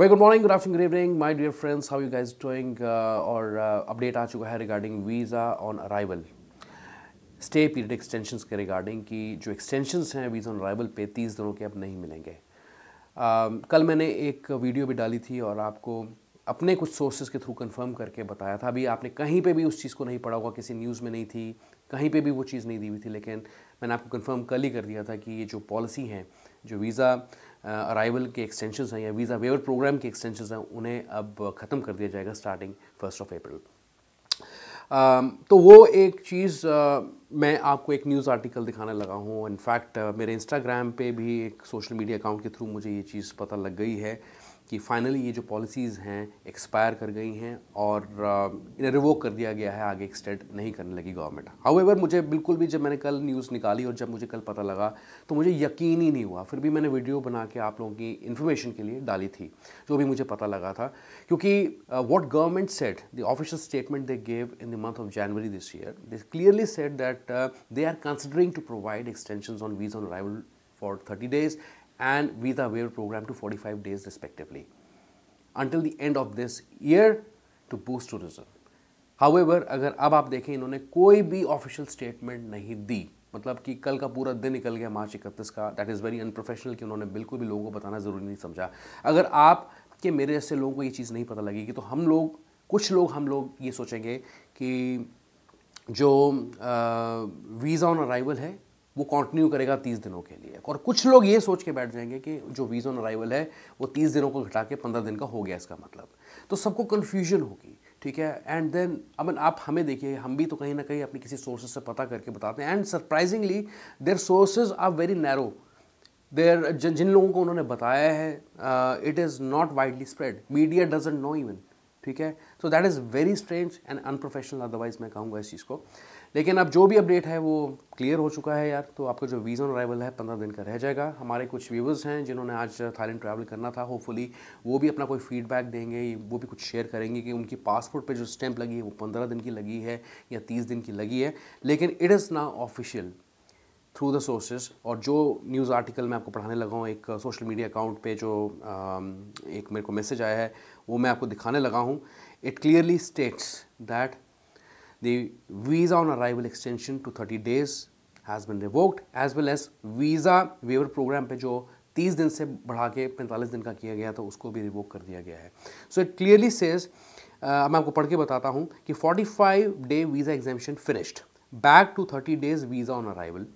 Very good morning good afternoon good evening my dear friends how you guys doing और update uh, uh आ चुका है regarding visa on arrival stay period extension के regarding कि जो extension हैं visa on arrival पे तीस दिनों के अब नहीं मिलेंगे uh, कल मैंने एक वीडियो भी डाली थी और आपको अपने कुछ सोर्सेज के थ्रू कन्फर्म करके बताया था अभी आपने कहीं पर भी उस चीज़ को नहीं पढ़ा होगा किसी न्यूज़ में नहीं थी कहीं पर भी वो चीज़ नहीं दी हुई थी लेकिन मैंने आपको कन्फर्म कल ही कर दिया था कि ये जो पॉलिसी हैं जो वीज़ा अराइवल के एक्सटेंशन हैं या वीज़ा वेवर प्रोग्राम के एक्सटेंशन हैं उन्हें अब ख़त्म कर दिया जाएगा स्टार्टिंग फर्स्ट ऑफ अप्रैल तो वो एक चीज़ uh, मैं आपको एक न्यूज़ आर्टिकल दिखाने लगा हूँ इनफैक्ट uh, मेरे इंस्टाग्राम पे भी एक सोशल मीडिया अकाउंट के थ्रू मुझे ये चीज़ पता लग गई है कि फाइनली ये जो पॉलिसीज़ हैं एक्सपायर कर गई हैं और uh, इन्हें रिवोक कर दिया गया है आगे एक्सटेंड नहीं करने लगी गवर्नमेंट हाउएवर मुझे बिल्कुल भी जब मैंने कल न्यूज़ निकाली और जब मुझे कल पता लगा तो मुझे यकीन ही नहीं हुआ फिर भी मैंने वीडियो बना के आप लोगों की इन्फॉर्मेशन के लिए डाली थी जो भी मुझे पता लगा था क्योंकि what government set the official statement they gave in the month of January this year they clearly set that they are considering to provide extension on visa on arrival for thirty days and visa waiver program to 45 days respectively until the end of this year to boost tourism. However, अगर अब आप देखें इन्होंने कोई भी official statement नहीं दी मतलब कि कल का पूरा दिन निकल गया मार्च इकतीस का दैट इज़ वेरी अनप्रोफेशनल कि उन्होंने बिल्कुल भी लोगों को बताना ज़रूरी नहीं समझा अगर आप कि मेरे जैसे लोगों को ये चीज़ नहीं पता लगेगी तो हम लोग कुछ लोग हम लोग ये सोचेंगे कि जो वीज़ा ऑन अराइवल है वो कंटिन्यू करेगा तीस दिनों के लिए और कुछ लोग ये सोच के बैठ जाएंगे कि जो वीज़ ऑन अराइवल है वो तीस दिनों को घटा के पंद्रह दिन का हो गया इसका मतलब तो सबको कन्फ्यूजन होगी ठीक है एंड देन अमन आप हमें देखिए हम भी तो कहीं ना कहीं अपनी किसी सोर्सेज से पता करके बताते हैं and surprisingly their sources are very narrow there जिन लोगों को उन्होंने बताया है it is not widely spread media doesn't know even ठीक है so that is very strange and unprofessional otherwise मैं कहूँगा इस चीज़ को लेकिन अब जो भी अपडेट है वो क्लियर हो चुका है यार तो आपका जो वीज़ा अराइवल है पंद्रह दिन का रह जाएगा हमारे कुछ व्यूवर्स हैं जिन्होंने आज थाईलैंड ट्रैवल करना था होपफुली वो भी अपना कोई फीडबैक देंगे वो भी कुछ शेयर करेंगे कि उनकी पासपोर्ट पर जो स्टैंप लगी है वो पंद्रह दिन की लगी है या तीस दिन की लगी है लेकिन इट इज़ ना ऑफिशियल थ्रू द सोर्सेज और जो न्यूज़ आर्टिकल मैं आपको पढ़ाने लगा हूँ एक सोशल मीडिया अकाउंट पे जो um, एक मेरे को मैसेज आया है वो मैं आपको दिखाने लगा हूँ it clearly states that the visa on arrival extension to thirty days has been revoked as well as visa waiver program पे जो तीस दिन से बढ़ा के पैंतालीस दिन का किया गया था उसको भी रिवोक कर दिया गया है सो इट क्लियरली सेज मैं आपको पढ़ के बताता हूँ कि forty five day visa exemption finished back to thirty days visa on arrival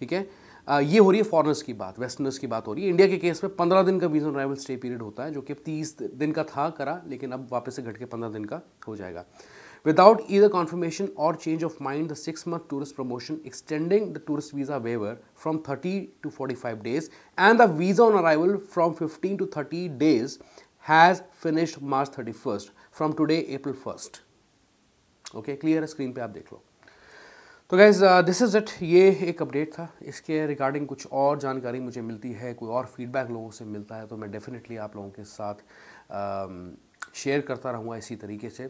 ठीक है ये हो रही है फॉरनर्स की बात वेस्टर्नर्स की बात हो रही है इंडिया के केस में पंद्रह दिन का वीजा अराइवल स्टे पीरियड होता है जो कि तीस दिन का था करा लेकिन अब वापस से घट के पंद्रह दिन का हो जाएगा विदाउट ईदर कॉन्फर्मेशन और change of mind the six month tourist promotion extending the tourist visa waiver from thirty to forty five days and the visa on arrival from fifteen to thirty days has finished March thirty first from today April first okay clear है screen पर आप देख लो तो guys this is it ये एक update था इसके regarding कुछ और जानकारी मुझे मिलती है कोई और फीडबैक लोगों से मिलता है तो मैं डेफ़िनेटली आप लोगों के साथ शेयर um, करता रहूँगा इसी तरीके से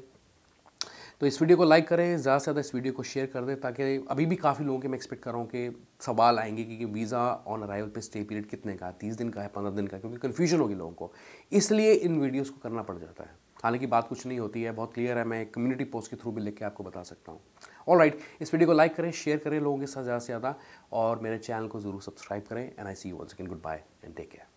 तो इस वीडियो को लाइक करें ज़्यादा से ज़्यादा इस वीडियो को शेयर कर दें ताकि अभी भी काफ़ी लोगों के मैं एक्सपेक्ट कर रहा हूँ कि सवाल आएंगे कि, कि वीज़ा ऑन अराइवल पे स्टे पीरियड कितने का है तीस दिन का है पंद्रह दिन का क्योंकि कन्फ्यूजन होगी लोगों को इसलिए इन वीडियोज़ को करना पड़ जाता है हालांकि बात कुछ नहीं होती है बहुत क्लियर है मैं कम्युनिटी पोस्ट के थ्रू भी लिख के आपको बता सकता हूँ ऑल राइट इस वीडियो को लाइक करें शेयर करें लोगों के साथ ज़्यादा से ज़्यादा और मेरे चैनल को ज़रूर सब्सक्राइब करें and I see you goodbye and take care